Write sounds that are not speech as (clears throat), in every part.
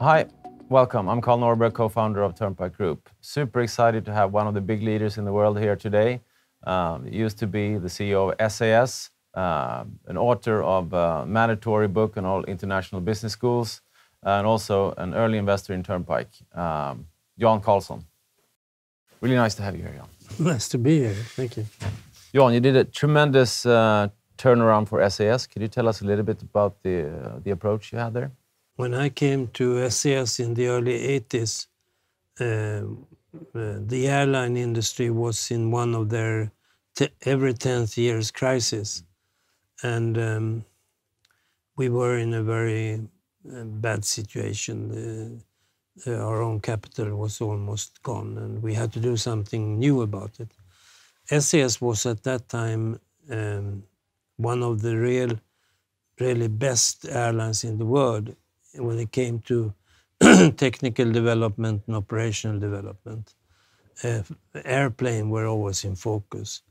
Hi, welcome. I'm Carl Norberg, co founder of Turnpike Group. Super excited to have one of the big leaders in the world here today. Um, used to be the CEO of SAS, uh, um, an author of a mandatory book on all international business schools, and also an early investor in Turnpike, um, Carlson. Really nice to have you here, John. (laughs) nice to be here. Thank you. John, you did a tremendous uh, turnaround for SAS. Could you tell us a little bit about the, uh, the approach you had there? when I came to SAS in the early 80s, uh, uh, the airline industry was in one of their every 10th years crisis. And um, we were in a very uh, bad situation. Uh, our own capital was almost gone, and we had to do something new about it. SAS was at that time um, one of the real, really best airlines in the world when it came to (clears throat) technical development and operational development. Uh, airplane were always in focus.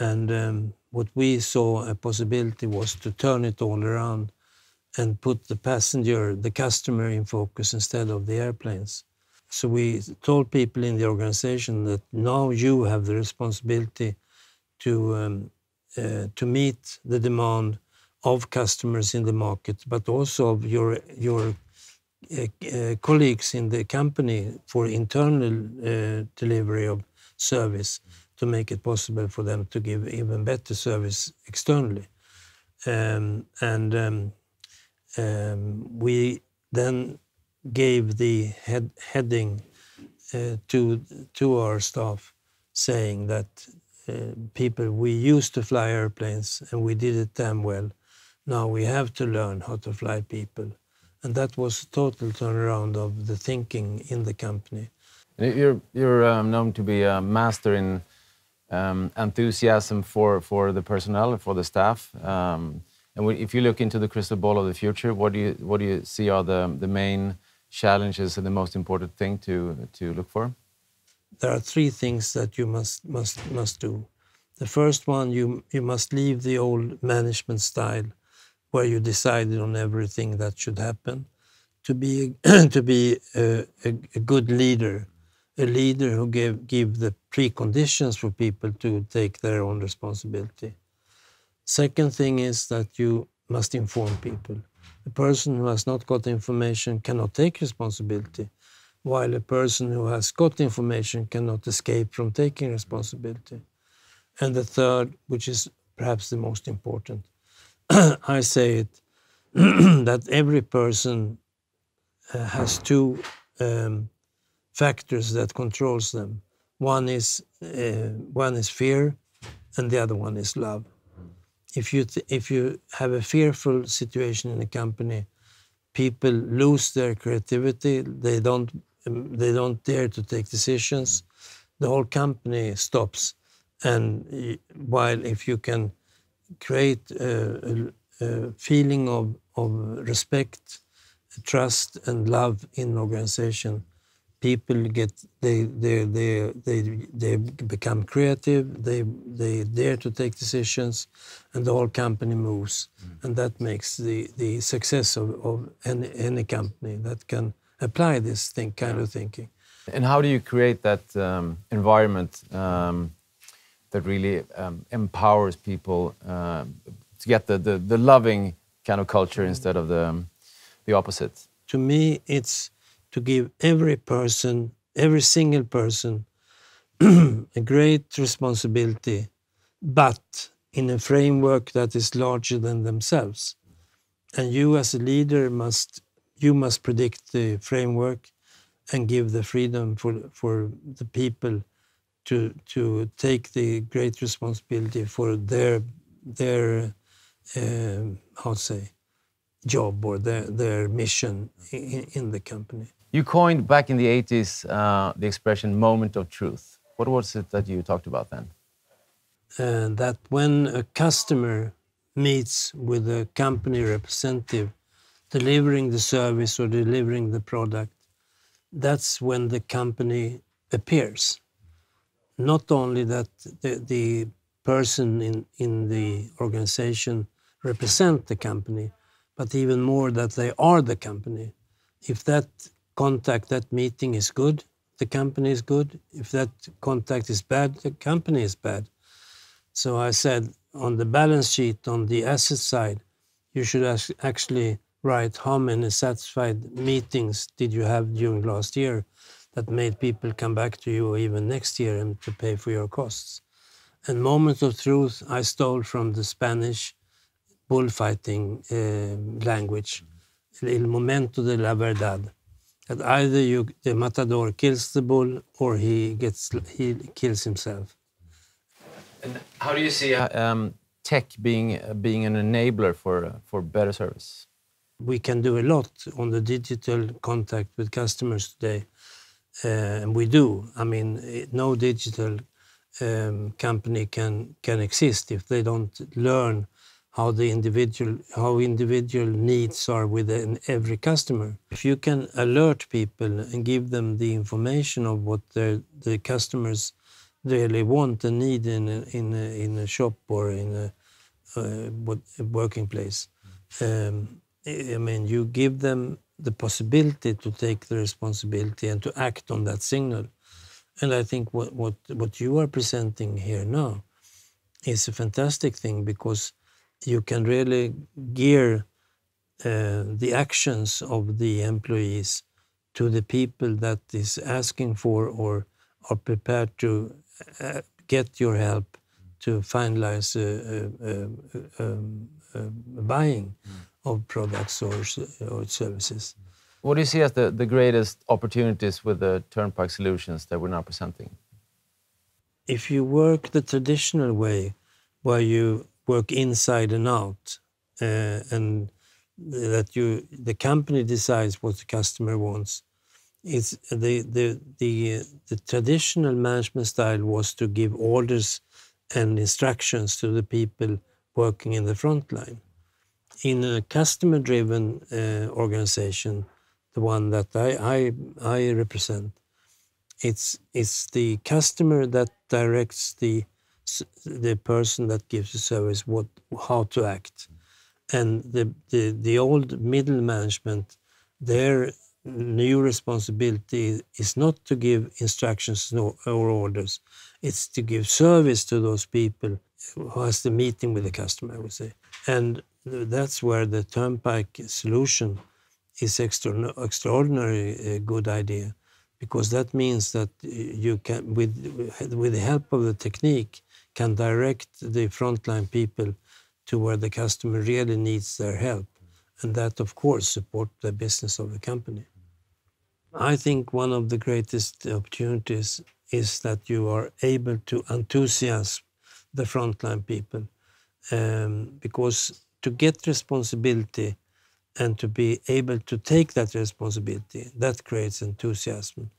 And um, what we saw a possibility was to turn it all around and put the passenger, the customer in focus instead of the airplanes. So we told people in the organization that now you have the responsibility to, um, uh, to meet the demand of customers in the market, but also of your your uh, colleagues in the company for internal uh, delivery of service to make it possible for them to give even better service externally. Um, and um, um, we then gave the head, heading uh, to to our staff saying that uh, people we used to fly airplanes and we did it damn well now we have to learn how to fly people. And that was a total turnaround of the thinking in the company. You're, you're um, known to be a master in um, enthusiasm for, for the personnel, for the staff. Um, and if you look into the crystal ball of the future, what do you, what do you see are the, the main challenges and the most important thing to, to look for? There are three things that you must, must, must do. The first one, you, you must leave the old management style where you decided on everything that should happen. To be (clears throat) to be a, a, a good leader, a leader who give give the preconditions for people to take their own responsibility. Second thing is that you must inform people. A person who has not got information cannot take responsibility, while a person who has got information cannot escape from taking responsibility. And the third, which is perhaps the most important, (clears throat) I say it (clears throat) that every person uh, has two um, factors that controls them. One is uh, one is fear, and the other one is love. If you if you have a fearful situation in a company, people lose their creativity. They don't um, they don't dare to take decisions. The whole company stops. And while if you can create a, a, a feeling of, of respect, trust, and love in organization, people get they they they they, they become creative. They they dare to take decisions, and the whole company moves, mm. and that makes the the success of, of any any company that can apply this thing kind yeah. of thinking. And how do you create that um, environment? Um, that really um, empowers people uh, to get the, the, the, loving kind of culture instead of the, um, the opposite? To me, it's to give every person, every single person, (clears throat) a great responsibility, but in a framework that is larger than themselves. And you, as a leader, must you must predict the framework and give the freedom for, for the people to to take the great responsibility for their their um, how to say job or their their mission in, in, the company. You coined back in the 80s uh, the expression "moment of truth." What was it that you talked about then? Uh, that when a customer meets with a company representative delivering the service or delivering the product, that's when the company appears not only that the, the person in, in the organization represent the company, but even more that they are the company. If that contact, that meeting is good, the company is good. If that contact is bad, the company is bad. So I said on the balance sheet, on the asset side, you should actually write how many satisfied meetings did you have during last year that made people come back to you even next year and to pay for your costs. And Moment of Truth, I stole from the Spanish bullfighting uh, language, El Momento de la Verdad. That either you, the matador kills the bull or he, gets, he kills himself. And how do you see uh, um, tech being, uh, being an enabler for, uh, for better service? We can do a lot on the digital contact with customers today uh, and we do. I mean, no digital um, company can can exist if they don't learn how the individual how individual needs are within every customer. If you can alert people and give them the information of what their the customers really want and need in a, in a, in a shop or in a, uh, a working place, um, I mean, you give them the possibility to take the responsibility and to act on that signal. And I think what, what, what you are presenting here now is a fantastic thing because you can really gear uh, the actions of the employees to the people that is asking for or are prepared to uh, get your help to finalize a, uh, uh, uh, um, buying of products or, uh, or services. What do you see as the, the greatest opportunities with the Turnpike solutions that we're now presenting? If you work the traditional way, where you work inside and out, uh, and that you the company decides what the customer wants, it's the, the the the traditional management style was to give orders and instructions to the people working in the front line in a customer driven uh, organization, the one that I, I, I represent, it's, it's the customer that directs the, the person that gives the service what, how to act. And the, the, the old middle management, their new responsibility is not to give instructions or orders, it's to give service to those people who has the meeting with the customer, I would say. And that's where the turnpike solution is extra, extraordinary uh, good idea because that means that uh, you can with with the help of the technique can direct the frontline people to where the customer really needs their help and that of course support the business of the company i think one of the greatest opportunities is that you are able to enthusiasm the frontline people um, because to get responsibility and to be able to take that responsibility, that creates enthusiasm.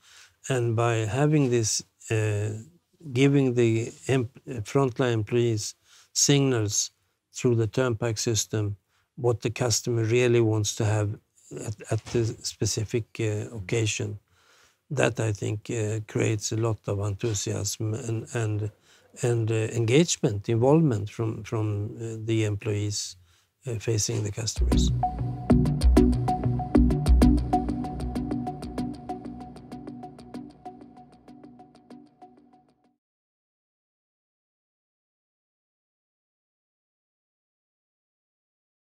And by having this, uh, giving the frontline employees signals through the turnpike system what the customer really wants to have at, at the specific uh, occasion, that I think uh, creates a lot of enthusiasm and, and, and uh, engagement, involvement from, from uh, the employees facing the customers.